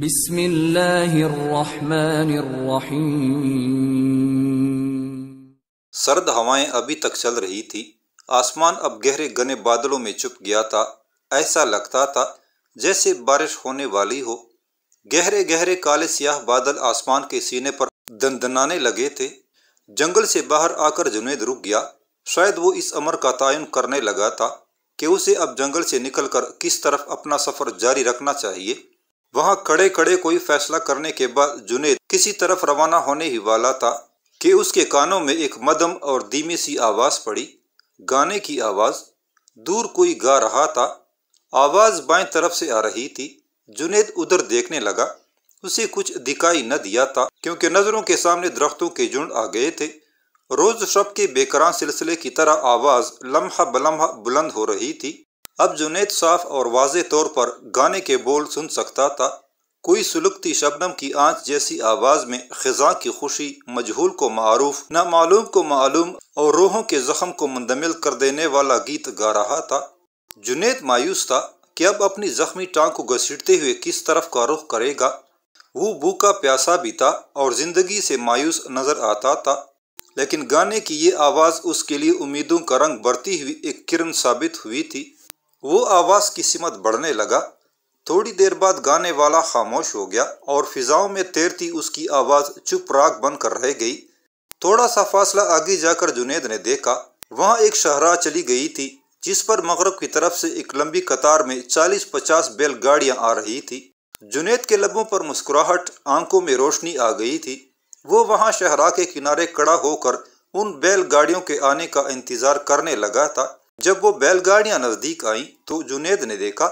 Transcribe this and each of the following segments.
बिस्मिल्लाहिर्रहमानिर्रहीम सर्द हवाएं अभी तक चल रही थी आसमान अब गहरे घने बादलों में चुप गया था ऐसा लगता था जैसे बारिश होने वाली हो गहरे गहरे काले सियाह बादल आसमान के सीने पर दनदनाने लगे थे जंगल से बाहर आकर जुनेद रुक गया शायद वो इस अमर का तयन करने लगा था कि उसे अब जंगल से निकलकर किस तरफ अपना सफ़र जारी रखना चाहिए वहां खड़े खड़े कोई फैसला करने के बाद जुनेद किसी तरफ रवाना होने ही वाला था कि उसके कानों में एक मदम और धीमी सी आवाज पड़ी गाने की आवाज दूर कोई गा रहा था आवाज बाएं तरफ से आ रही थी जुनेद उधर देखने लगा उसे कुछ दिखाई न दिया था क्योंकि नजरों के सामने दरख्तों के झुंड आ गए थे रोज शब के बेकरार सिलसिले की तरह आवाज लम्हा बलम्हा बुलंद हो रही थी अब जुनेद साफ और वाज तौर पर गाने के बोल सुन सकता था कोई सुलगती शबनम की आंच जैसी आवाज़ में खजा की खुशी मजहूल को मरूफ मालूम को मालूम और रोहों के जख्म को मुंदमिल कर देने वाला गीत गा रहा था जुनेद मायूस था कि अब अपनी जख्मी टांग को घसीटते हुए किस तरफ का रुख करेगा वो भूखा प्यासा भी था और ज़िंदगी से मायूस नज़र आता था लेकिन गाने की ये आवाज़ उसके लिए उम्मीदों का रंग बढ़ती हुई एक किरण साबित हुई थी वो आवाज़ की सिमत बढ़ने लगा थोड़ी देर बाद गाने वाला खामोश हो गया और फिजाओं में तैरती उसकी आवाज़ चुप राग बनकर रह गई थोड़ा सा फासला आगे जाकर जुनेद ने देखा वहाँ एक शहरा चली गई थी जिस पर मगरब की तरफ से एक लंबी कतार में 40-50 बैलगाड़ियाँ आ रही थी जुनेद के लबों पर मुस्कुराहट आंखों में रोशनी आ गई थी वो वहाँ शहरा के किनारे कड़ा होकर उन बैलगाड़ियों के आने का इंतज़ार करने लगा था जब वो बैलगाड़ियां नजदीक आईं तो जुनेद ने देखा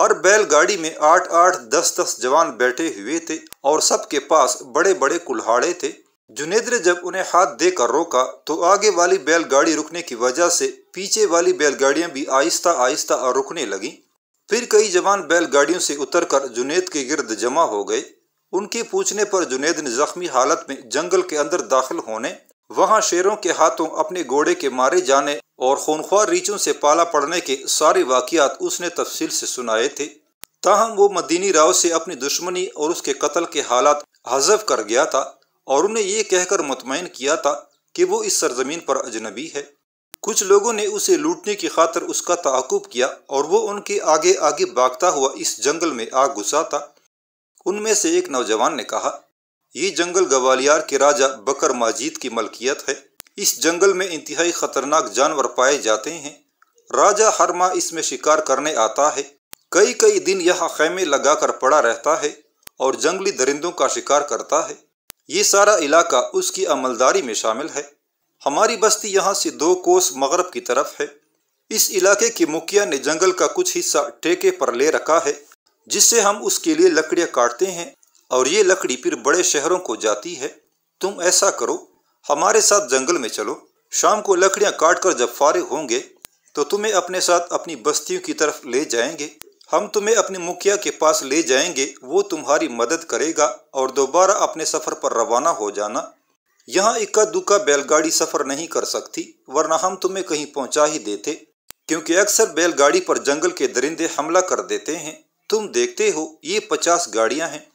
हर बैलगाड़ी में आठ आठ दस दस जवान बैठे हुए थे और सबके पास बड़े बड़े कुल्हाड़े थे जुनेद ने जब उन्हें हाथ देकर रोका तो आगे वाली बैलगाड़ी रुकने की वजह से पीछे वाली बैलगाड़ियां भी आहिस्ता आहिस्ता रुकने लगी फिर कई जवान बैलगाड़ियों से उतरकर जुनेद के गिर्द जमा हो गए उनके पूछने पर जुनेद ने जख्मी हालत में जंगल के अंदर दाखिल होने वहाँ शेरों के हाथों अपने घोड़े के मारे जाने और खूनख्वार रीचों से पाला पड़ने के सारे वाकियात उसने तफसील से सुनाए थे ताहम वो मदीनी राव से अपनी दुश्मनी और उसके कत्ल के हालात हजफ कर गया था और उन्हें ये कहकर मुतमिन किया था कि वो इस सरजमीन पर अजनबी है कुछ लोगों ने उसे लूटने की खातर उसका तकुब किया और वो उनके आगे आगे भागता हुआ इस जंगल में आ घुसा था उनमें से एक नौजवान ने कहा ये जंगल गवालियार के राजा बकर माजिद की मलकियत है इस जंगल में इंतहाई खतरनाक जानवर पाए जाते हैं राजा हर माह इसमें शिकार करने आता है कई कई दिन यह खेमे लगाकर पड़ा रहता है और जंगली दरिंदों का शिकार करता है ये सारा इलाका उसकी अमलदारी में शामिल है हमारी बस्ती यहाँ से दो कोस मगरब की तरफ है इस इलाके के मुखिया ने जंगल का कुछ हिस्सा ठेके पर ले रखा है जिससे हम उसके लिए लकड़ियाँ काटते हैं और ये लकड़ी फिर बड़े शहरों को जाती है तुम ऐसा करो हमारे साथ जंगल में चलो शाम को लकड़ियाँ काट कर जब फारिग होंगे तो तुम्हें अपने साथ अपनी बस्तियों की तरफ ले जाएंगे हम तुम्हें अपने मुखिया के पास ले जाएंगे वो तुम्हारी मदद करेगा और दोबारा अपने सफ़र पर रवाना हो जाना यहाँ इक्का दुक्का बैलगाड़ी सफ़र नहीं कर सकती वरना हम तुम्हें कहीं पहुँचा ही देते क्योंकि अक्सर बैलगाड़ी पर जंगल के दरिंदे हमला कर देते हैं तुम देखते हो ये पचास गाड़ियाँ हैं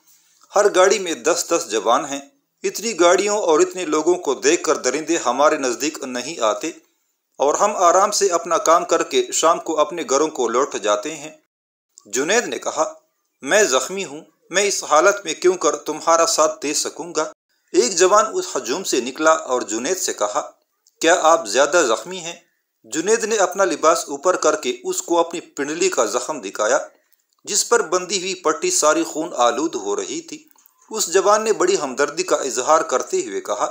हर गाड़ी में दस दस जवान हैं इतनी गाड़ियों और इतने लोगों को देखकर दरिंदे हमारे नज़दीक नहीं आते और हम आराम से अपना काम करके शाम को अपने घरों को लौट जाते हैं जुनेद ने कहा मैं ज़ख्मी हूँ मैं इस हालत में क्यों कर तुम्हारा साथ दे सकूंगा एक जवान उस हजूम से निकला और जुनेद से कहा क्या आप ज़्यादा ज़ख्मी हैं जुनेद ने अपना लिबास ऊपर करके उसको अपनी पिंडली का जख्म दिखाया जिस पर बंधी हुई पट्टी सारी खून आलूद हो रही थी उस जवान ने बड़ी हमदर्दी का इजहार करते हुए कहा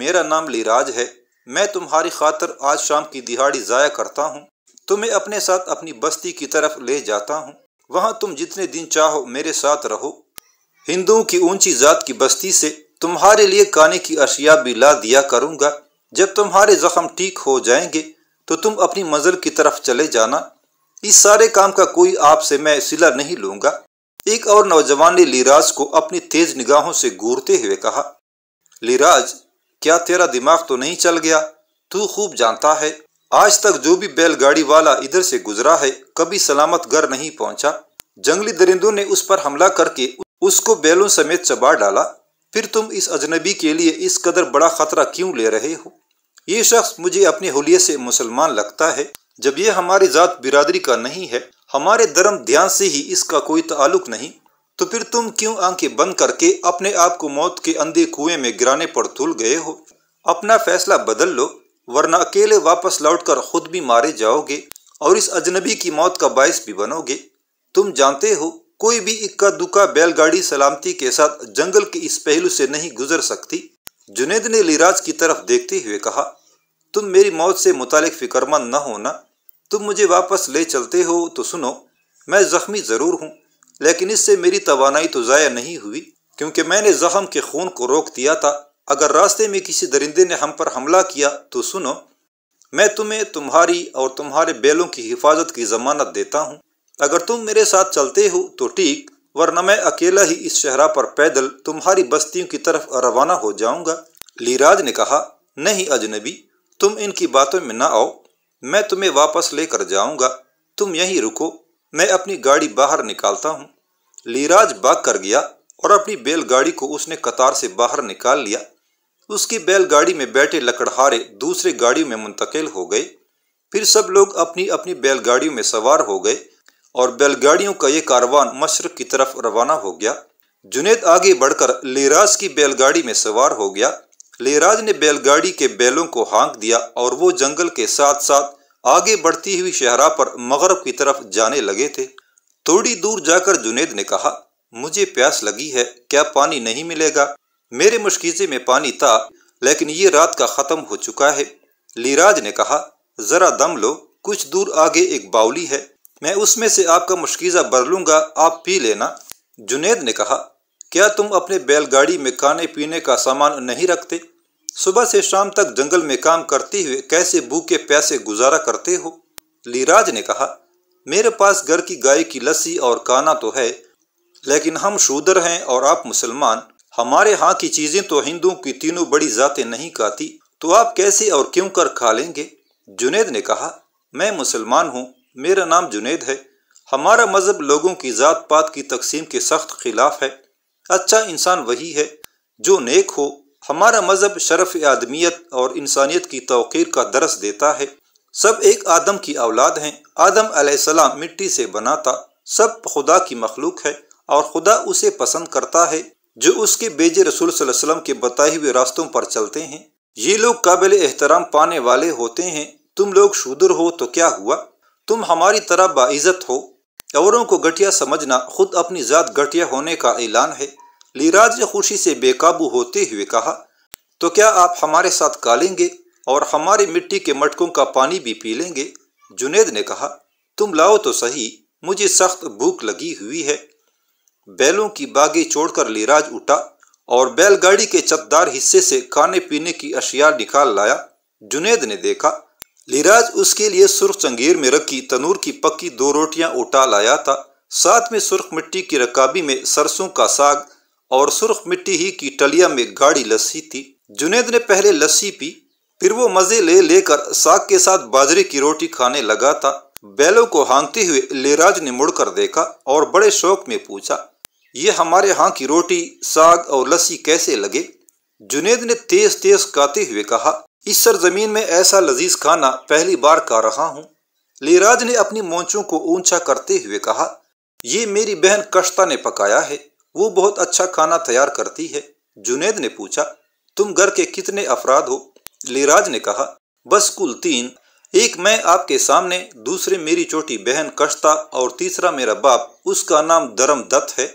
मेरा नाम लिराज है मैं तुम्हारी खातर आज शाम की दिहाड़ी ज़ाया करता हूँ तुम्हें अपने साथ अपनी बस्ती की तरफ ले जाता हूँ वहाँ तुम जितने दिन चाहो मेरे साथ रहो हिंदुओं की ऊंची जात की बस्ती से तुम्हारे लिए काने की अशिया भी ला दिया करूँगा जब तुम्हारे जख्म ठीक हो जाएंगे तो तुम अपनी मंजिल की तरफ चले जाना इस सारे काम का कोई आपसे मैं सिला नहीं लूंगा एक और नौजवान ने लीराज को अपनी तेज निगाहों से घूरते हुए कहा लीराज क्या तेरा दिमाग तो नहीं चल गया तू खूब जानता है आज तक जो भी बैलगाड़ी वाला इधर से गुजरा है कभी सलामत घर नहीं पहुंचा जंगली दरिंदों ने उस पर हमला करके उसको बैलों समेत चबा डाला फिर तुम इस अजनबी के लिए इस कदर बड़ा खतरा क्यों ले रहे हो ये शख्स मुझे अपने होलिये से मुसलमान लगता है जब ये हमारी जात बिरादरी का नहीं है हमारे धर्म ध्यान से ही इसका कोई ताल्लुक नहीं तो फिर तुम क्यों आंखें बंद करके अपने आप को मौत के अंधे कुएं में गिराने पर तुल गए हो अपना फैसला बदल लो वरना अकेले वापस लौटकर खुद भी मारे जाओगे और इस अजनबी की मौत का बायस भी बनोगे तुम जानते हो कोई भी इक्का दुक्का बैलगाड़ी सलामती के साथ जंगल के इस पहलू से नहीं गुजर सकती जुनेद ने लिराज की तरफ देखते हुए कहा तुम मेरी मौत से मुतालिक फिक्रमंद न होना तुम मुझे वापस ले चलते हो तो सुनो मैं ज़ख्मी ज़रूर हूँ लेकिन इससे मेरी तोानाई तो ज़ाया नहीं हुई क्योंकि मैंने ज़ख्म के खून को रोक दिया था अगर रास्ते में किसी दरिंदे ने हम पर हमला किया तो सुनो मैं तुम्हें तुम्हारी और तुम्हारे बैलों की हिफाजत की ज़मानत देता हूँ अगर तुम मेरे साथ चलते हो तो ठीक वरना मैं अकेला ही इस शहरा पर पैदल तुम्हारी बस्तियों की तरफ रवाना हो जाऊंगा लीराज ने कहा नहीं अजनबी तुम इनकी बातों में ना आओ मैं तुम्हें वापस लेकर जाऊंगा तुम यहीं रुको मैं अपनी गाड़ी बाहर निकालता हूं लीराज बाग कर गया और अपनी बैलगाड़ी को उसने कतार से बाहर निकाल लिया उसकी बैलगाड़ी में बैठे लकड़हारे दूसरे गाड़ियों में मुंतकिल हो गए फिर सब लोग अपनी अपनी बैलगाड़ियों में सवार हो गए और बैलगाड़ियों का ये कारवान मशरक की तरफ रवाना हो गया जुनेद आगे बढ़कर लीराज की बैलगाड़ी में सवार हो गया लेराज ने बैलगाड़ी के बैलों को हाँक दिया और वो जंगल के साथ साथ आगे बढ़ती हुई शहरा पर मगरब की तरफ जाने लगे थे थोड़ी दूर जाकर जुनेद ने कहा मुझे प्यास लगी है क्या पानी नहीं मिलेगा मेरे मुश्किजे में पानी था लेकिन ये रात का ख़त्म हो चुका है लीराज ने कहा ज़रा दम लो कुछ दूर आगे एक बाउली है मैं उसमें से आपका मुश्कीज़ा बर लूंगा आप पी लेना जुनेद ने कहा क्या तुम अपने बैलगाड़ी में खाने पीने का सामान नहीं रखते सुबह से शाम तक जंगल में काम करते हुए कैसे भूखे पैसे गुजारा करते हो लीराज ने कहा मेरे पास घर की गाय की लस्सी और काना तो है लेकिन हम शूदर हैं और आप मुसलमान हमारे यहाँ की चीज़ें तो हिंदुओं की तीनों बड़ी जातें नहीं खाती तो आप कैसे और क्यों कर खा लेंगे जुनेद ने कहा मैं मुसलमान हूँ मेरा नाम जुनेद है हमारा मज़हब लोगों की ज़ात पात की तकसीम के सख्त खिलाफ है अच्छा इंसान वही है जो नेक हो हमारा मजहब शरफ आदमियत और इंसानियत की तोकीर का दरस देता है सब एक आदम की औलाद हैं आदम अलैहिस्सलाम मिट्टी से बना था सब खुदा की मखलूक है और खुदा उसे पसंद करता है जो उसके बेजे रसूल वसल्लम के बताए हुए रास्तों पर चलते हैं ये लोग काबिल एहतराम पाने वाले होते हैं तुम लोग शूदर हो तो क्या हुआ तुम हमारी तरह बाइज़त हो औरों को घटिया समझना खुद अपनी ज़ात घटिया होने का ऐलान है लीराज ने खुशी से बेकाबू होते हुए कहा तो क्या आप हमारे साथ कालेंगे और हमारी मिट्टी के मटकों का पानी भी पी लेंगे जुनेद ने कहा तुम लाओ तो सही मुझे सख्त भूख लगी हुई है बैलों की बागी छोड़कर लीराज उठा और बैलगाड़ी के चतदार हिस्से से खाने पीने की अशिया निकाल लाया जुनेद ने देखा लिराज उसके लिए सुर्ख चंगेर में रखी तनूर की पक्की दो रोटियां उठा लाया था साथ में सुर्ख मिट्टी की रकाबी में सरसों का साग और सुर्ख मिट्टी ही की टलिया में गाढ़ी लस्सी थी जुनेद ने पहले लस्सी पी फिर वो मजे ले लेकर साग के साथ बाजरे की रोटी खाने लगा था बैलों को हांगते हुए लेराज ने मुड़कर देखा और बड़े शौक में पूछा ये हमारे यहाँ की रोटी साग और लस्सी कैसे लगे जुनेद ने तेज तेज काते हुए कहा इस सरजमीन में ऐसा लजीज खाना पहली बार खा रहा हूँ लीराज ने अपनी मोचों को ऊंचा करते हुए कहा ये मेरी बहन कश्ता ने पकाया है वो बहुत अच्छा खाना तैयार करती है जुनेद ने पूछा तुम घर के कितने अफराद हो लीराज ने कहा बस कुल तीन एक मैं आपके सामने दूसरे मेरी छोटी बहन कश्ता और तीसरा मेरा बाप उसका नाम धर्म दत्त है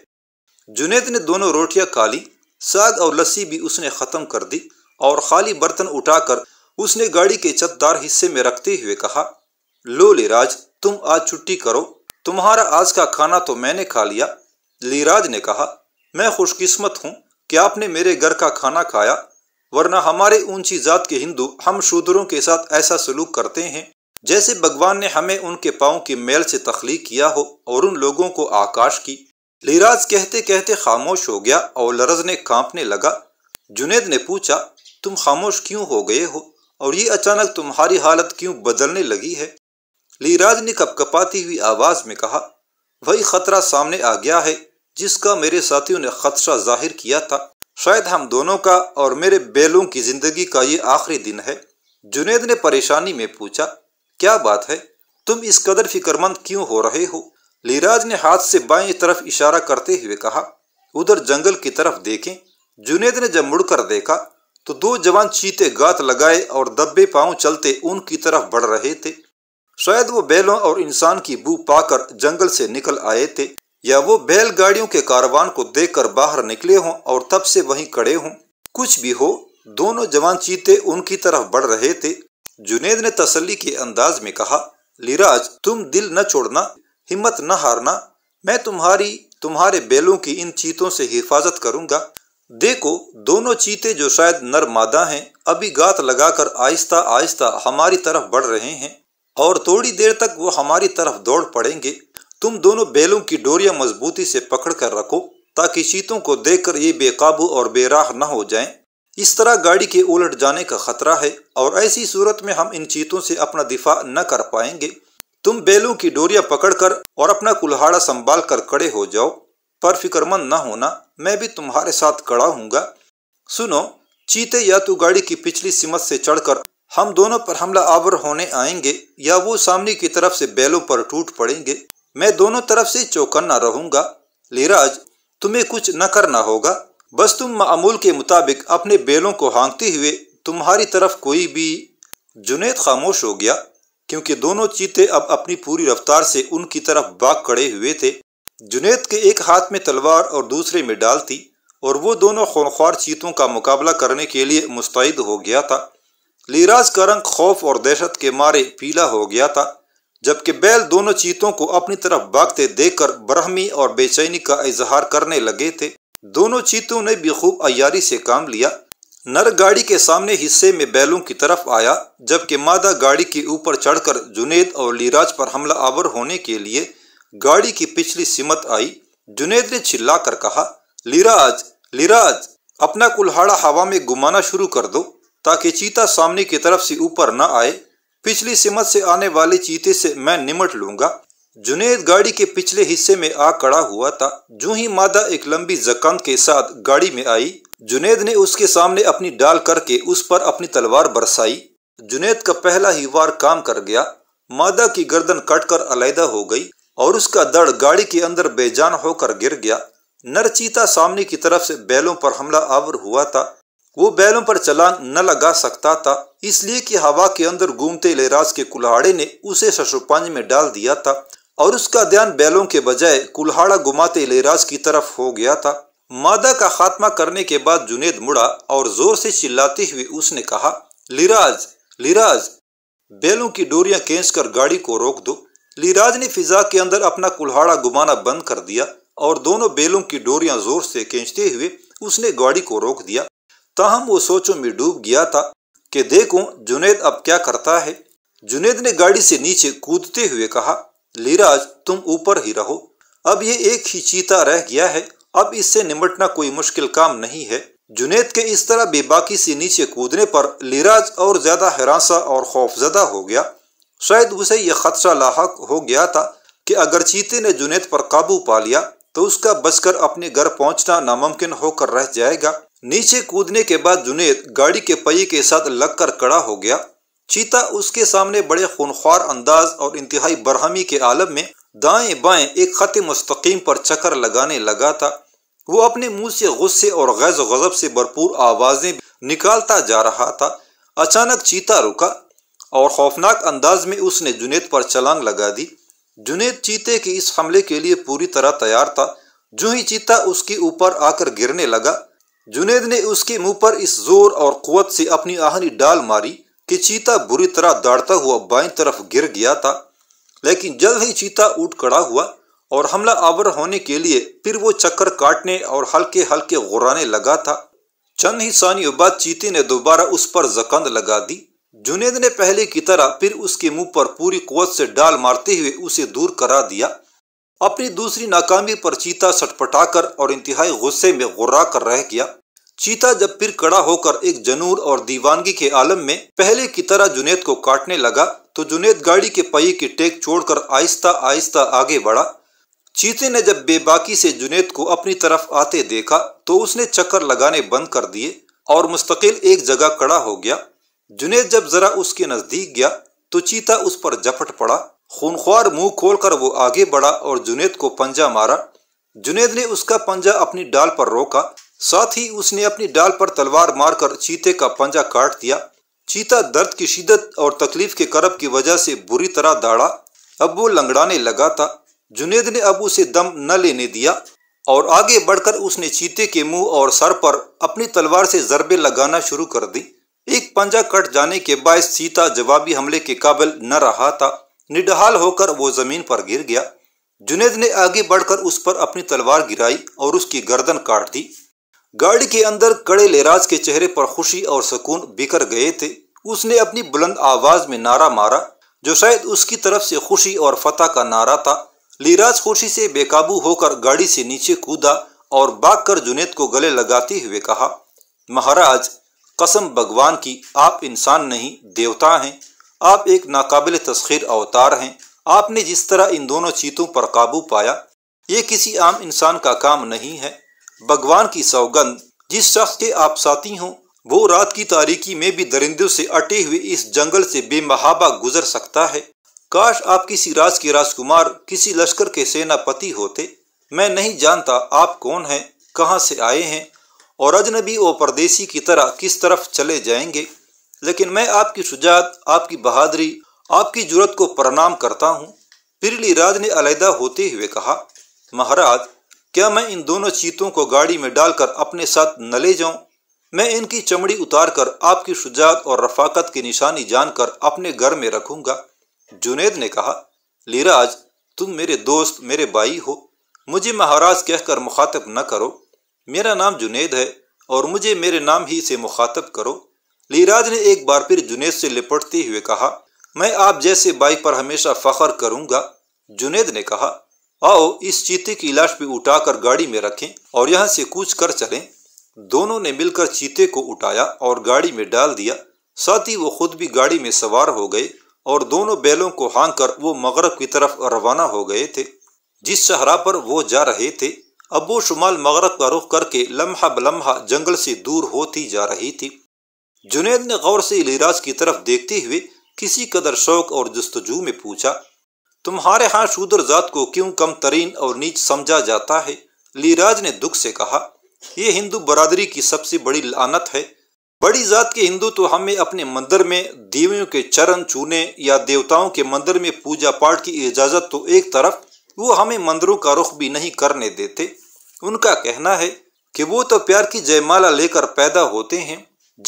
जुनेद ने दोनों रोटियां खा ली साग और लस्सी भी उसने ख़त्म कर दी और खाली बर्तन उठाकर उसने गाड़ी के छतदार हिस्से में रखते हुए कहा लो लिराज तुम आज छुट्टी करो तुम्हारा आज का खाना तो मैंने खा लिया लीराज ने कहा मैं खुशकिस्मत हूँ कि आपने मेरे घर का खाना खाया वरना हमारे ऊंची जात के हिंदू हम शूदरों के साथ ऐसा सलूक करते हैं जैसे भगवान ने हमें उनके पाँव की मेल से तख्लीक किया हो और उन लोगों को आकाश की लिराज कहते कहते खामोश हो गया और लरज ने कांपने लगा जुनेद ने पूछा तुम खामोश क्यों हो गए हो और ये अचानक तुम्हारी हालत क्यों बदलने लगी है लीराज ने कपकपाती हुई आवाज में कहा वही खतरा सामने आ गया है जिसका मेरे साथियों ने खदशा जाहिर किया था शायद हम दोनों का और मेरे बेलों की जिंदगी का ये आखिरी दिन है जुनेद ने परेशानी में पूछा क्या बात है तुम इस कदर फिक्रमंद क्यों हो रहे हो लीराज ने हाथ से बाएं तरफ इशारा करते हुए कहा उधर जंगल की तरफ देखें जुनेद ने जब मुड़कर देखा तो दो जवान चीते गात लगाए और दब्बे पांव चलते उनकी तरफ बढ़ रहे थे शायद वो बैलों और इंसान की बू पाकर जंगल से निकल आए थे या वो बैलगाड़ियों के कारवान को देखकर बाहर निकले हों और तब से वहीं खड़े हों कुछ भी हो दोनों जवान चीते उनकी तरफ बढ़ रहे थे जुनेद ने तसल्ली के अंदाज में कहा लिराज तुम दिल न छोड़ना हिम्मत न हारना मैं तुम्हारी तुम्हारे बैलों की इन चीतों से हिफाजत करूंगा देखो दोनों चीते जो शायद नर मादा हैं अभी गात लगाकर आहिस्ता आहिस्ता हमारी तरफ बढ़ रहे हैं और थोड़ी देर तक वो हमारी तरफ दौड़ पड़ेंगे तुम दोनों बैलों की डोरियां मजबूती से पकड़ कर रखो ताकि चीतों को देखकर ये बेकाबू और बेराह न हो जाएं। इस तरह गाड़ी के उलट जाने का खतरा है और ऐसी सूरत में हम इन चीतों से अपना दिफा न कर पाएंगे तुम बैलों की डोरियां पकड़कर और अपना कुल्हाड़ा संभाल कर खड़े हो जाओ पर फिक्रमंद ना होना मैं भी तुम्हारे साथ खड़ा हूँगा सुनो चीते या तो गाड़ी की पिछली सिमत से चढ़कर हम दोनों पर हमला आवर होने आएंगे या वो सामने की तरफ से बैलों पर टूट पड़ेंगे मैं दोनों तरफ से चौकन्ना रहूंगा लीराज तुम्हें कुछ न करना होगा बस तुम मामूल के मुताबिक अपने बेलों को हाँकते हुए तुम्हारी तरफ कोई भी जुनेद खामोश हो गया क्योंकि दोनों चीते अब अपनी पूरी रफ्तार से उनकी तरफ बाग खड़े हुए थे जुनेद के एक हाथ में तलवार और दूसरे में डाल थी और वो दोनों खूनख्वार चीतों का मुकाबला करने के लिए मुस्तैद हो गया था लीराज का रंग खौफ और दहशत के मारे पीला हो गया था जबकि बैल दोनों चीतों को अपनी तरफ भागते देखकर बरहमी और बेचैनी का इजहार करने लगे थे दोनों चीतों ने भी खूब अयारी से काम लिया नर गाड़ी के सामने हिस्से में बैलों की तरफ आया जबकि मादा गाड़ी के ऊपर चढ़कर जुनेद और लीराज पर हमला आवर होने के लिए गाड़ी की पिछली सीमत आई जुनेद ने चिल्ला कर कहा लिराज लिराज अपना कुल्हाड़ा हवा में घुमाना शुरू कर दो ताकि चीता सामने की तरफ से ऊपर न आए पिछली सिमत से आने वाले चीते से मैं निमट लूंगा जुनेद गाड़ी के पिछले हिस्से में आ खड़ा हुआ था जू ही मादा एक लंबी जकंद के साथ गाड़ी में आई जुनेद ने उसके सामने अपनी डाल करके उस पर अपनी तलवार बरसाई जुनेद का पहला ही वार काम कर गया मादा की गर्दन कटकर अलहदा हो गई और उसका दड़ गाड़ी के अंदर बेजान होकर गिर गया नरचीता सामने की तरफ से बैलों पर हमला आवर हुआ था वो बैलों पर चलान न लगा सकता था इसलिए कि हवा के अंदर घूमते लेराज के कुल्हाड़े ने उसे शशुपानी में डाल दिया था और उसका ध्यान बैलों के बजाय कुल्हाड़ा घुमाते लेराज की तरफ हो गया था मादा का खात्मा करने के बाद जुनेद मुड़ा और जोर से चिल्लाते हुए उसने कहा लिराज लिराज बैलों की डोरियां खेच कर गाड़ी को रोक दो लीराज ने फिजा के अंदर अपना कुल्हाड़ा घुमाना बंद कर दिया और दोनों बेलों की डोरियां जोर से खींचते हुए उसने गाड़ी को रोक दिया ताहम वो सोचों में डूब गया था कि देखो जुनेद अब क्या करता है जुनेद ने गाड़ी से नीचे कूदते हुए कहा लीराज तुम ऊपर ही रहो अब ये एक ही चीता रह गया है अब इससे निमटना कोई मुश्किल काम नहीं है जुनेद के इस तरह बेबाकी से नीचे कूदने पर लीराज और ज्यादा हरासा और खौफजदा हो गया शायद उसे यह खदशा लाक हो गया था कि अगर चीते ने जुनेद पर काबू पा लिया तो उसका बचकर अपने घर पहुंचना नामुमकिन होकर रह जाएगा नीचे कूदने के बाद जुनेद गाड़ी के पही के साथ लगकर खड़ा हो गया चीता उसके सामने बड़े खूनख्वार अंदाज और इंतहाई बरहमी के आलम में दाएं बाएं एक खत मुस्तकीम पर चक्कर लगाने लगा था वो अपने मुंह से गुस्से और गैज गजब से भरपूर आवाजें निकालता जा रहा था अचानक चीता रुका और खौफनाक अंदाज में उसने जुनेद पर चलांग लगा दी जुनेद चीते के इस हमले के लिए पूरी तरह तैयार था जो ही चीता उसके ऊपर आकर गिरने लगा जुनेद ने उसके मुंह पर इस जोर और कुत से अपनी आहनी डाल मारी कि चीता बुरी तरह दाड़ता हुआ बाई तरफ गिर गया था लेकिन जल्द ही चीता उठ खड़ा हुआ और हमला आवर होने के लिए फिर वो चक्कर काटने और हल्के हल्के गुराने लगा था चंद ही सानियों बाद चीते ने दोबारा उस पर जकंद लगा दी जुनेद ने पहले की तरह फिर उसके मुंह पर पूरी कुत से डाल मारते हुए उसे दूर करा दिया अपनी दूसरी नाकामी पर चीता सटपटाकर और इंतहाई गुस्से में गुर्रा कर रह गया चीता जब फिर कड़ा होकर एक जनूर और दीवानगी के आलम में पहले की तरह जुनेद को काटने लगा तो जुनेद गाड़ी के पही की टेक छोड़कर आहिस्ता आहिस्ता आगे बढ़ा चीते ने जब बेबाकी से जुनेद को अपनी तरफ आते देखा तो उसने चक्कर लगाने बंद कर दिए और मुस्तकिल एक जगह कड़ा हो गया जुनेद जब जरा उसके नजदीक गया तो चीता उस पर जपट पड़ा खूनख्वार मुंह खोलकर वो आगे बढ़ा और जुनेद को पंजा मारा जुनेद ने उसका पंजा अपनी डाल पर रोका साथ ही उसने अपनी डाल पर तलवार मारकर चीते का पंजा काट दिया चीता दर्द की शिदत और तकलीफ के करब की वजह से बुरी तरह दाड़ा अब वो लंगड़ाने लगा था जुनेद ने अब उसे दम न लेने दिया और आगे बढ़कर उसने चीते के मुंह और सर पर अपनी तलवार से जरबे लगाना शुरू कर दी एक पंजा कट जाने के बाद सीता जवाबी हमले के काबिल न रहा था निडहाल होकर वो जमीन पर गिर गया जुनेद ने आगे बढ़कर उस पर अपनी तलवार गिराई और उसकी गर्दन काट दी गाड़ी के अंदर कड़े लेराज के चेहरे पर खुशी और सुकून बिखर गए थे उसने अपनी बुलंद आवाज में नारा मारा जो शायद उसकी तरफ से खुशी और फतह का नारा था लीराज खुशी से बेकाबू होकर गाड़ी से नीचे कूदा और बाग कर जुनेद को गले लगाते हुए कहा महाराज कसम भगवान की आप इंसान नहीं देवता हैं आप एक नाकाबिल तस्खीर अवतार हैं आपने जिस तरह इन दोनों चीतों पर काबू पाया ये किसी आम इंसान का काम नहीं है भगवान की सौगंध जिस शख्स के आप साथी हों वो रात की तारीकी में भी दरिंदों से अटे हुए इस जंगल से बेमहाबा गुजर सकता है काश आप किसी राज के राजकुमार किसी लश्कर के सेनापति होते मैं नहीं जानता आप कौन हैं कहाँ से आए हैं और अजनबी व परदेसी की तरह किस तरफ चले जाएंगे लेकिन मैं आपकी शुजात आपकी बहादरी आपकी जरूरत को प्रणाम करता हूँ पिरली राज ने अलहदा होते हुए कहा महाराज क्या मैं इन दोनों चीतों को गाड़ी में डालकर अपने साथ न ले जाऊं मैं इनकी चमड़ी उतार कर आपकी शुजात और रफाकत की निशानी जानकर अपने घर में रखूंगा जुनेद ने कहा लीराज तुम मेरे दोस्त मेरे भाई हो मुझे महाराज कहकर मुखातब न करो मेरा नाम जुनेद है और मुझे मेरे नाम ही से मुखातब करो लीराज ने एक बार फिर जुनेद से लिपटते हुए कहा मैं आप जैसे बाइक पर हमेशा फखर करूंगा जुनेद ने कहा आओ इस चीते की लाश भी उठाकर गाड़ी में रखें और यहाँ से कूच कर चलें दोनों ने मिलकर चीते को उठाया और गाड़ी में डाल दिया साथ ही वो खुद भी गाड़ी में सवार हो गए और दोनों बैलों को हांग कर वो मगरब की तरफ रवाना हो गए थे जिस शहरा पर वो जा रहे थे अबो शुमाल मगरब का रुख करके लम्हा बलम्हा जंगल से दूर होती जा रही थी जुनेद ने गौर से इलीराज की तरफ देखते हुए किसी कदर शौक और जस्तजू में पूछा तुम्हारे यहाँ शूदर जात को क्यों कम तरीन और नीच समझा जाता है लीराज ने दुख से कहा यह हिंदू बरादरी की सबसे बड़ी लानत है बड़ी जात के हिंदू तो हमें अपने मंदिर में देवियों के चरण चूने या देवताओं के मंदिर में पूजा पाठ की इजाजत तो एक तरफ वो हमें मंदिरों का रुख भी नहीं करने देते उनका कहना है कि वो तो प्यार की जयमाला लेकर पैदा होते हैं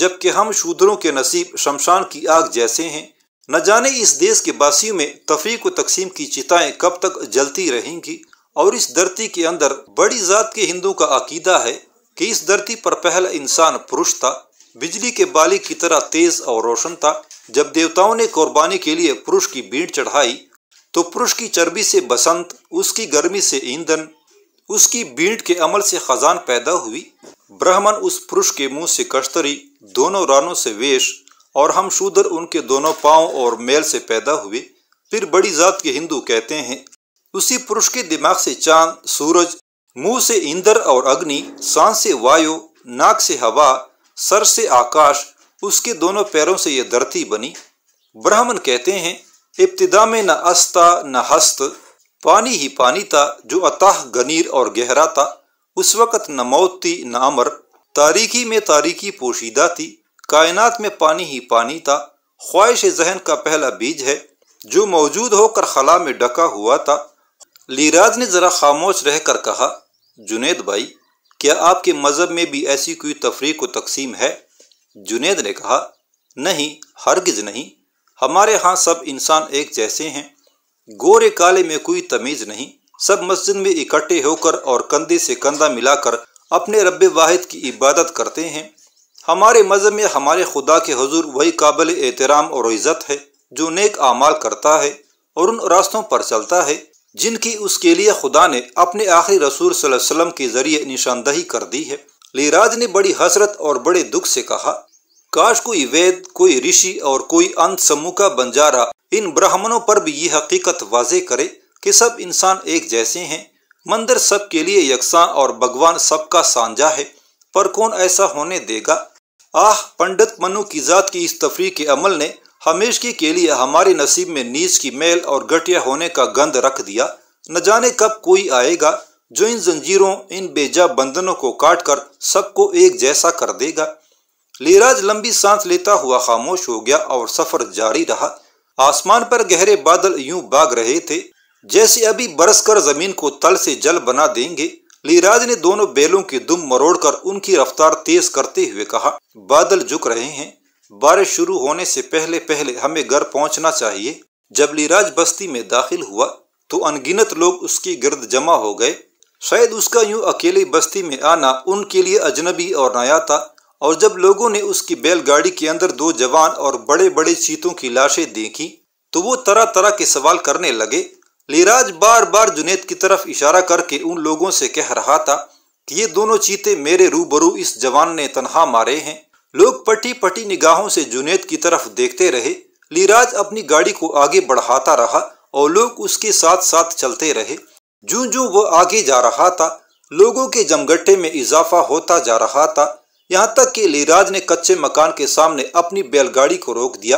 जबकि हम शूद्रों के नसीब शमशान की आग जैसे हैं न जाने इस देश के बासियों में तफरी व तकसीम की चिताएं कब तक जलती रहेंगी और इस धरती के अंदर बड़ी जात के हिंदू का अकीदा है कि इस धरती पर पहला इंसान पुरुष था बिजली के बाली की तरह तेज और रोशन था जब देवताओं ने कुर्बानी के लिए पुरुष की भीड़ चढ़ाई तो पुरुष की चर्बी से बसंत उसकी गर्मी से ईंधन उसकी बीट के अमल से खजान पैदा हुई ब्राह्मण उस पुरुष के मुंह से कश्तरी दोनों रानों से वेश और हम शूदर उनके दोनों पाँव और मेल से पैदा हुए फिर बड़ी जात के हिंदू कहते हैं उसी पुरुष के दिमाग से चांद सूरज मुंह से इंद्र और अग्नि सांस से वायु नाक से हवा सर से आकाश उसके दोनों पैरों से यह धरती बनी ब्राह्मण कहते हैं इब्तदा में न अस्ता न हस्त पानी ही पानी था जो अतः गनीर और गहरा था उस वक़्त न मौत थी न अमर तारीखी में तारीखी पोशीदा थी कायनात में पानी ही पानी था ख्वाहिश जहन का पहला बीज है जो मौजूद होकर खला में डका हुआ था लीराज ने ज़रा खामोश रह कर कहा जुनेद भाई क्या आपके मज़हब में भी ऐसी कोई तफरीक व तकसीम है जुनेद ने कहा नहीं हरगिज़ नहीं हमारे यहाँ सब इंसान एक जैसे हैं गोरे काले में कोई तमीज़ नहीं सब मस्जिद में इकट्ठे होकर और कंधे से कंधा मिलाकर अपने रब वाहिद की इबादत करते हैं हमारे मज़हब में हमारे खुदा के हजूर वही काबिल एहतराम और इज़्ज़त है जो नेक आमाल करता है और उन रास्तों पर चलता है जिनकी उसके लिए खुदा ने अपने आखिरी रसूल वसल्लम के ज़रिए निशानदही कर दी है लिराज ने बड़ी हसरत और बड़े दुख से कहा काश कोई वेद कोई ऋषि और कोई अंत समूह का बंजारा इन ब्राह्मणों पर भी ये हकीकत वाजे करे कि सब इंसान एक जैसे हैं मंदिर सब के लिए यकसा और भगवान सबका सांझा है पर कौन ऐसा होने देगा आह पंडित मनु की जात की इस तफरी के अमल ने हमेशगी के लिए हमारे नसीब में नीच की मेल और गटिया होने का गंध रख दिया न जाने कब कोई आएगा जो इन जंजीरों इन बेजा बंधनों को काट कर सबको एक जैसा कर देगा लीराज लंबी सांस लेता हुआ खामोश हो गया और सफर जारी रहा आसमान पर गहरे बादल यूं भाग रहे थे जैसे अभी बरस कर जमीन को तल से जल बना देंगे लीराज ने दोनों बैलों की दुम मरोड़कर उनकी रफ्तार तेज करते हुए कहा बादल झुक रहे हैं बारिश शुरू होने से पहले पहले हमें घर पहुंचना चाहिए जब लीराज बस्ती में दाखिल हुआ तो अनगिनत लोग उसके गिरद जमा हो गए शायद उसका यूं अकेले बस्ती में आना उनके लिए अजनबी और नया था और जब लोगों ने उसकी बैलगाड़ी के अंदर दो जवान और बड़े बड़े चीतों की लाशें देखी तो वो तरह तरह के सवाल करने लगे लिराज बार बार जुनेद की तरफ इशारा करके उन लोगों से कह रहा था कि ये दोनों चीते मेरे रूबरू इस जवान ने तनहा मारे हैं लोग पटी पटी निगाहों से जुनेद की तरफ देखते रहे लिराज अपनी गाड़ी को आगे बढ़ाता रहा और लोग उसके साथ साथ चलते रहे जू जू वो आगे जा रहा था लोगों के जमगट्टे में इजाफा होता जा रहा था यहां तक कि लीराज ने कच्चे मकान के सामने अपनी बैलगाड़ी को रोक दिया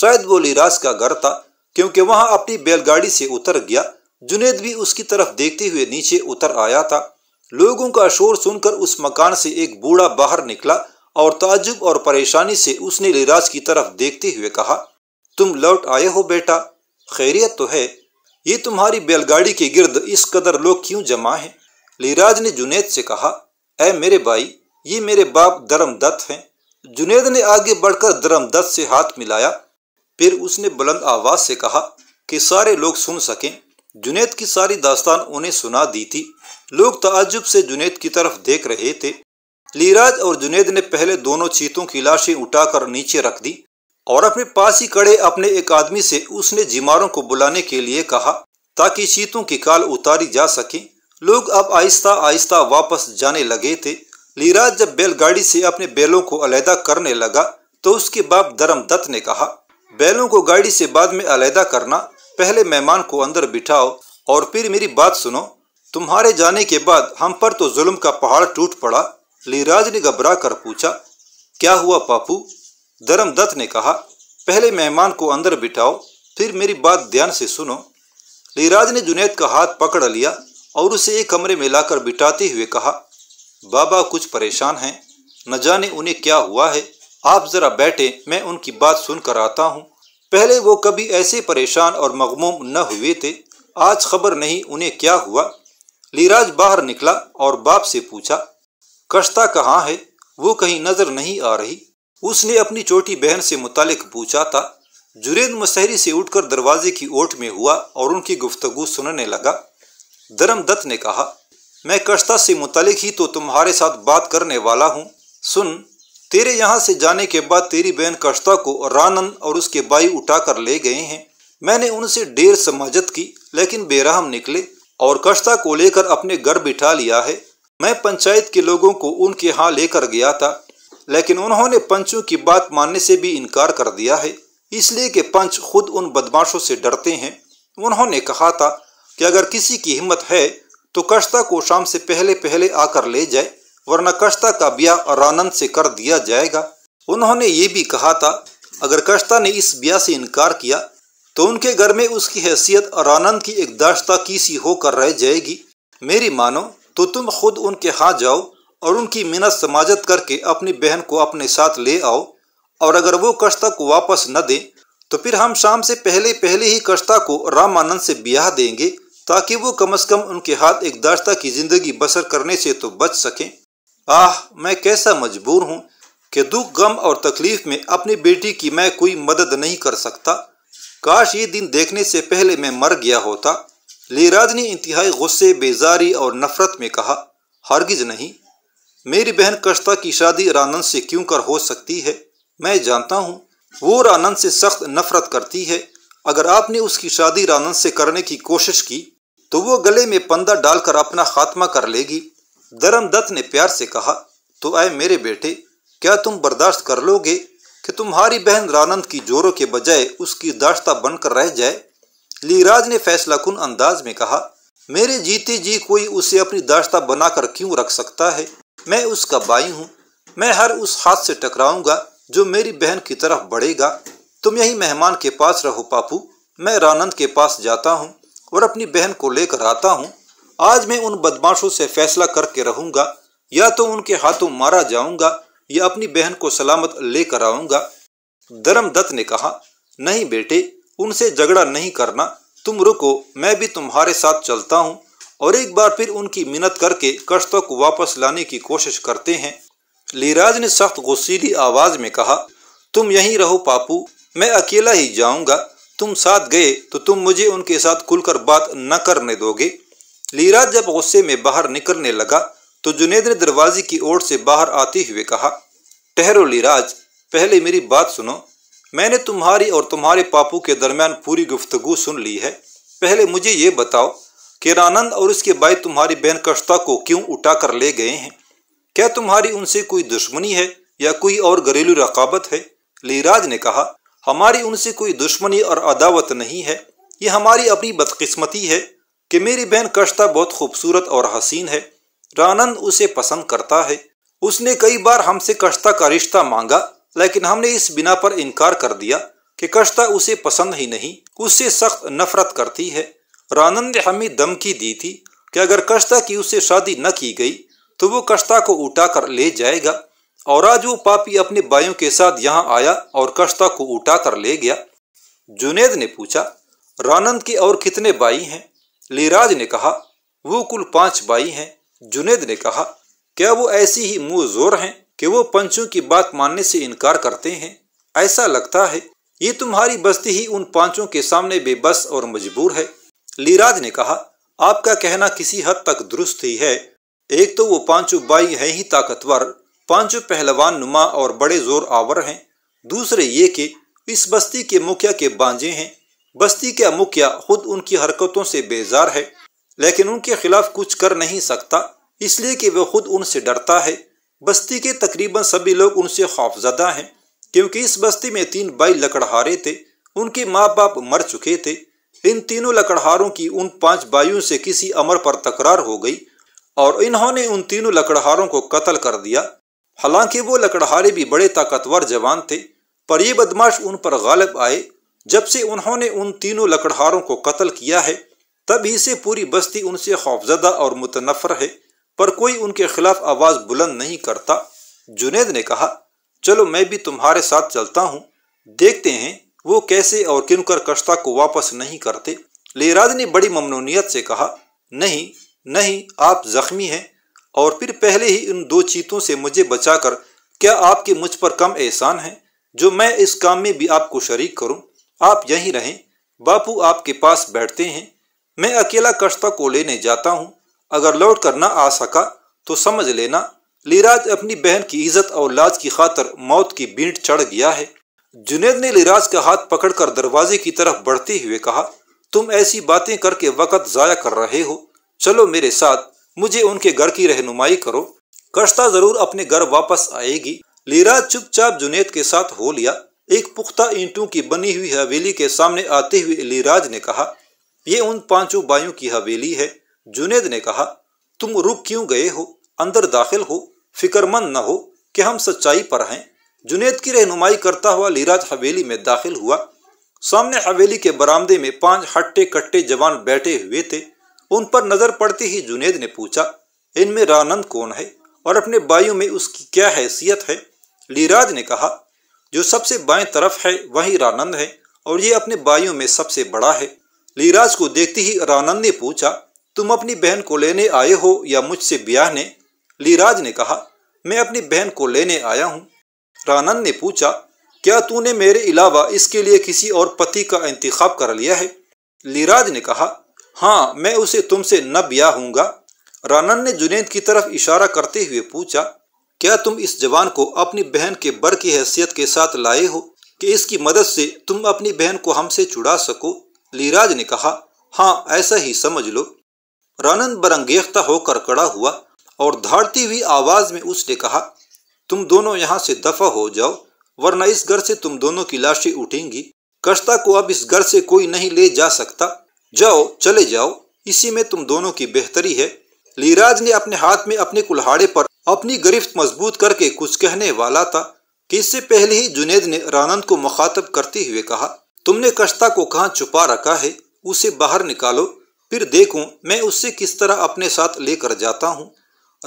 शायद वो लीराज का घर था क्योंकि वहां अपनी बैलगाड़ी से उतर गया जुनेद भी उसकी तरफ देखते हुए नीचे उतर आया था लोगों का शोर सुनकर उस मकान से एक बूढ़ा बाहर निकला और ताजुब और परेशानी से उसने लिराज की तरफ देखते हुए कहा तुम लौट आए हो बेटा खैरियत तो है ये तुम्हारी बैलगाड़ी के गिर्द इस कदर लोग क्यों जमा हैं लिराज ने जुनेद से कहा ए मेरे भाई ये मेरे बाप धर्मदत्त हैं जुनेद ने आगे बढ़कर धर्मदत्त से हाथ मिलाया फिर उसने बुलंद आवाज से कहा कि सारे लोग सुन सकें जुनेद की सारी दास्तान उन्हें सुना दी थी लोग तजुब से जुनेद की तरफ देख रहे थे लीराज और जुनेद ने पहले दोनों चीतों की लाशें उठाकर नीचे रख दी और अपने पास ही कड़े अपने एक आदमी से उसने जिमारों को बुलाने के लिए कहा ताकि चीतों की काल उतारी जा सके लोग अब आहिस्ता आहिस्ता वापस जाने लगे थे लीराज जब बैलगाड़ी से अपने बैलों को अलहदा करने लगा तो उसके बाप धर्मदत्त ने कहा बैलों को गाड़ी से बाद में अलहदा करना पहले मेहमान को अंदर बिठाओ और फिर मेरी बात सुनो तुम्हारे जाने के बाद हम पर तो जुल्म का पहाड़ टूट पड़ा लीराज ने घबरा कर पूछा क्या हुआ पापू धर्मदत्त ने कहा पहले मेहमान को अंदर बिठाओ फिर मेरी बात ध्यान से सुनो लीराज ने जुनेद का हाथ पकड़ लिया और उसे एक कमरे में लाकर बिठाते हुए कहा बाबा कुछ परेशान हैं न जाने उन्हें क्या हुआ है आप ज़रा बैठे मैं उनकी बात सुनकर आता हूँ पहले वो कभी ऐसे परेशान और मगमूम न हुए थे आज खबर नहीं उन्हें क्या हुआ लीराज बाहर निकला और बाप से पूछा कश्ता कहाँ है वो कहीं नज़र नहीं आ रही उसने अपनी छोटी बहन से मुतालिक पूछा था जुरेद मुशहरी से उठकर दरवाजे की ओट में हुआ और उनकी गुफ्तगु सुनने लगा धर्मदत्त ने कहा मैं कश्ता से मुतलिक ही तो तुम्हारे साथ बात करने वाला हूँ सुन तेरे यहाँ से जाने के बाद तेरी बहन कश्ता को रानन और उसके बाई उठाकर ले गए हैं मैंने उनसे ढेर समाजत की लेकिन बेरहम निकले और कश्ता को लेकर अपने घर बिठा लिया है मैं पंचायत के लोगों को उनके यहाँ लेकर गया था लेकिन उन्होंने पंचों की बात मानने से भी इनकार कर दिया है इसलिए कि पंच खुद उन बदमाशों से डरते हैं उन्होंने कहा था कि अगर किसी की हिम्मत है तो कश्ता को शाम से पहले पहले आकर ले जाए वरना कश्ता का ब्याह रानंद से कर दिया जाएगा उन्होंने ये भी कहा था अगर कश्ता ने इस ब्याह से इनकार किया तो उनके घर में उसकी हैसियत रानंद की एक दाश्ता की सी होकर रह जाएगी मेरी मानो तो तुम खुद उनके हाथ जाओ और उनकी मिन्नत समाजत करके अपनी बहन को अपने साथ ले आओ और अगर वो कश्ता को वापस न दें तो फिर हम शाम से पहले पहले ही कश्ता को रामानंद से ब्याह देंगे ताकि वो कम से कम उनके हाथ एक दाश्ता की जिंदगी बसर करने से तो बच सकें आह मैं कैसा मजबूर हूँ कि दुख गम और तकलीफ में अपनी बेटी की मैं कोई मदद नहीं कर सकता काश ये दिन देखने से पहले मैं मर गया होता लीराज ने इंतहाई गुस्से बेजारी और नफरत में कहा हरगिज नहीं मेरी बहन कश्ता की शादी रानंद से क्यों कर हो सकती है मैं जानता हूँ वो रानंद से सख्त नफरत करती है अगर आपने उसकी शादी रानंद से करने की कोशिश की तो वो गले में पंदा डालकर अपना खात्मा कर लेगी धर्म दत्त ने प्यार से कहा तो आए मेरे बेटे क्या तुम बर्दाश्त कर लोगे कि तुम्हारी बहन रानंद की जोरों के बजाय उसकी दाश्ता बनकर रह जाए लीराज ने फैसला कुन अंदाज में कहा मेरे जीते जी कोई उसे अपनी दाश्ता बनाकर क्यों रख सकता है मैं उसका बाई हूँ मैं हर उस हाथ से टकराऊंगा जो मेरी बहन की तरफ बढ़ेगा तुम यही मेहमान के पास रहो पापू मैं रानंद के पास जाता हूँ और अपनी बहन को लेकर आता हूँ आज मैं उन बदमाशों से फैसला करके रहूंगा या तो उनके हाथों मारा जाऊंगा या अपनी बहन को सलामत लेकर आऊंगा धर्मदत्त ने कहा नहीं बेटे उनसे झगड़ा नहीं करना तुम रुको मैं भी तुम्हारे साथ चलता हूँ और एक बार फिर उनकी मिन्नत करके कश्तों को वापस लाने की कोशिश करते हैं लीराज ने सख्त गुस्सीली आवाज में कहा तुम यहीं रहो पापू मैं अकेला ही जाऊंगा तुम साथ गए तो तुम मुझे उनके साथ खुलकर बात न करने दोगे लीराज जब गुस्से में बाहर निकलने लगा तो जुनेद ने दरवाजे की ओर से बाहर आते हुए कहा ठहरो लीराज पहले मेरी बात सुनो मैंने तुम्हारी और तुम्हारे पापू के दरमियान पूरी गुफ्तगु सुन ली है पहले मुझे ये बताओ कि रानंद और उसके भाई तुम्हारी बहन कश्ता को क्यों उठा कर ले गए हैं क्या तुम्हारी उनसे कोई दुश्मनी है या कोई और घरेलू रकाबत है लीराज ने कहा हमारी उनसे कोई दुश्मनी और अदावत नहीं है ये हमारी अपनी बदकिस्मती है कि मेरी बहन कश्ता बहुत खूबसूरत और हसीन है रानंद उसे पसंद करता है उसने कई बार हमसे कश्ता का रिश्ता मांगा लेकिन हमने इस बिना पर इनकार कर दिया कि कश्ता उसे पसंद ही नहीं उससे सख्त नफरत करती है रानंद ने हमें धमकी दी थी कि अगर कश्ता की उससे शादी न की गई तो वो कश्ता को उठा कर ले जाएगा और आज वो पापी अपने भाइयों के साथ यहाँ आया और कश्ता को उठा कर ले गया जुनेद ने पूछा रानंद के और कितने बाई हैं लीराज ने कहा वो कुल पांच बाई हैं जुनेद ने कहा क्या वो ऐसी ही मुंह जोर हैं कि वो पंचों की बात मानने से इनकार करते हैं ऐसा लगता है ये तुम्हारी बस्ती ही उन पांचों के सामने बेबस और मजबूर है लीराज ने कहा आपका कहना किसी हद तक दुरुस्त ही है एक तो वो पांचों बाई है ही ताकतवर पांचों पहलवान नुमा और बड़े जोर आवर हैं दूसरे ये कि इस बस्ती के मुखिया के बांझे हैं बस्ती का मुखिया खुद उनकी हरकतों से बेजार है लेकिन उनके खिलाफ कुछ कर नहीं सकता इसलिए कि वह खुद उनसे डरता है बस्ती के तकरीबन सभी लोग उनसे खौफजदा हैं क्योंकि इस बस्ती में तीन बाई लकड़हारे थे उनके माँ बाप मर चुके थे इन तीनों लकड़हारों की उन पांच बाइयों से किसी अमर पर तकरार हो गई और इन्होंने उन तीनों लकड़हारों को कत्ल कर दिया हालांकि वो लकड़हारे भी बड़े ताकतवर जवान थे पर ये बदमाश उन पर गालब आए जब से उन्होंने उन तीनों लकड़हारों को कत्ल किया है तभी से पूरी बस्ती उनसे खौफजदा और मुतनफर है पर कोई उनके खिलाफ आवाज़ बुलंद नहीं करता जुनेद ने कहा चलो मैं भी तुम्हारे साथ चलता हूँ देखते हैं वो कैसे और किन कर कश्ता को वापस नहीं करते लेराज ने बड़ी ममनूनीत से कहा नहीं नहीं आप जख्मी हैं और फिर पहले ही इन दो चीतों से मुझे बचाकर क्या आपके मुझ पर कम एहसान है जो मैं इस काम में भी आपको शरीक करूं आप यहीं रहें बापू आपके पास बैठते हैं मैं अकेला कश्ता को लेने जाता हूं अगर लौट कर ना आ सका तो समझ लेना लिराज अपनी बहन की इज्जत और लाज की खातर मौत की बीट चढ़ गया है जुनेद ने लिराज का हाथ पकड़कर दरवाजे की तरफ बढ़ते हुए कहा तुम ऐसी बातें करके वक्त जाया कर रहे हो चलो मेरे साथ मुझे उनके घर की रहनुमाई करो कश्ता जरूर अपने घर वापस आएगी लीरा चुपचाप जुनेद के साथ हो लिया एक पुख्ता ईंटों की बनी हुई हवेली के सामने आते हुए लीराज ने कहा ये उन पांचों बायों की हवेली है जुनेद ने कहा तुम रुक क्यों गए हो अंदर दाखिल हो फिक्रमंद न हो कि हम सच्चाई पर हैं जुनेद की रहनुमाई करता हुआ लीराज हवेली में दाखिल हुआ सामने हवेली के बरामदे में पांच हट्टे कट्टे जवान बैठे हुए थे उन पर नजर पड़ते ही जुनेद ने पूछा इनमें रानंद कौन है और अपने बायु में उसकी क्या हैसियत है लीराज ने कहा जो सबसे बाएं तरफ है वही रानंद है और ये अपने बायु में सबसे बड़ा है लीराज को देखते ही रानंद ने पूछा तुम अपनी बहन को लेने आए हो या मुझसे ब्याह ने लीराज ने कहा मैं अपनी बहन को लेने आया हूँ रानंद ने पूछा क्या तूने मेरे अलावा इसके लिए किसी और पति का इंतखब कर लिया है लीराज ने कहा हाँ मैं उसे तुमसे न ब्याह हूँगा रानन ने जुनेद की तरफ इशारा करते हुए पूछा क्या तुम इस जवान को अपनी बहन के बर की हैसियत के साथ लाए हो कि इसकी मदद से तुम अपनी बहन को हमसे छुड़ा सको लीराज ने कहा हाँ ऐसा ही समझ लो रानन बरंगेखता होकर कड़ा हुआ और धाड़ती हुई आवाज में उसने कहा तुम दोनों यहाँ से दफा हो जाओ वरना इस घर से तुम दोनों की लाशें उठेंगी कश्ता को अब इस घर से कोई नहीं ले जा सकता जाओ चले जाओ इसी में तुम दोनों की बेहतरी है लीराज ने अपने हाथ में अपने कुल्हाड़े पर अपनी गिरफ्त मजबूत करके कुछ कहने वाला था कि इससे पहले ही जुनेद ने रानंद को मुखातब करते हुए कहा तुमने कश्ता को कहाँ छुपा रखा है उसे बाहर निकालो फिर देखूं मैं उससे किस तरह अपने साथ लेकर जाता हूँ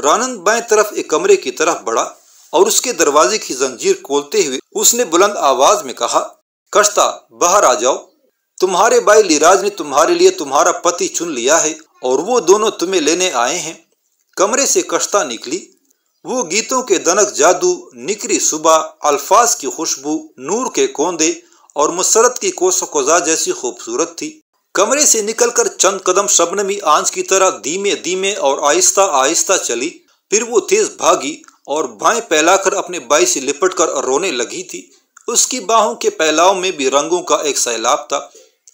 रानंद बाएं तरफ एक कमरे की तरफ बढ़ा और उसके दरवाजे की जंजीर खोलते हुए उसने बुलंद आवाज में कहा कश्ता बाहर आ जाओ तुम्हारे भाई लिराज ने तुम्हारे लिए तुम्हारा पति चुन लिया है और वो दोनों तुम्हें लेने आए हैं कमरे से कश्ता निकली वो गीतों के दनक जादू निकरी सुबह अल्फाज की खुशबू नूर के कोंदे और मुसरत की कोजा जैसी खूबसूरत थी कमरे से निकलकर चंद कदम शबनमी आंच की तरह धीमे धीमे और आहिस्ता आहिस्ता चली फिर वो तेज भागी और भाई फैलाकर अपने बाई से लिपट कर रोने लगी थी उसकी बाहों के पैलाव में भी रंगों का एक सैलाब था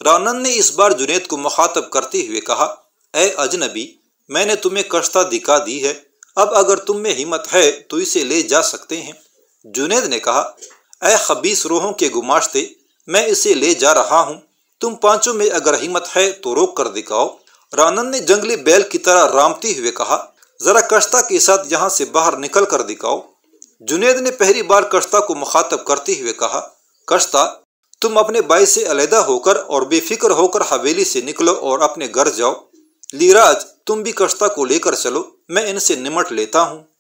रानन ने इस बार जुनेद को मुखातब करते हुए कहा ए अजनबी मैंने तुम्हें कश्ता दिखा दी है अब अगर तुम में हिम्मत है तो इसे ले जा सकते हैं जुनेद ने कहा ऐ खबीस रोहों के गुमाश्ते मैं इसे ले जा रहा हूँ तुम पांचों में अगर हिम्मत है तो रोक कर दिखाओ रानन ने जंगली बैल की तरह रामते हुए कहा जरा कश्ता के साथ यहाँ से बाहर निकल कर दिखाओ जुनेद ने पहली बार कश्ता को मुखातब करते हुए कहा कश्ता तुम अपने बाई से अलहदा होकर और बेफिक्र होकर हवेली से निकलो और अपने घर जाओ लीराज तुम भी कश्ता को लेकर चलो मैं इनसे निमट लेता हूँ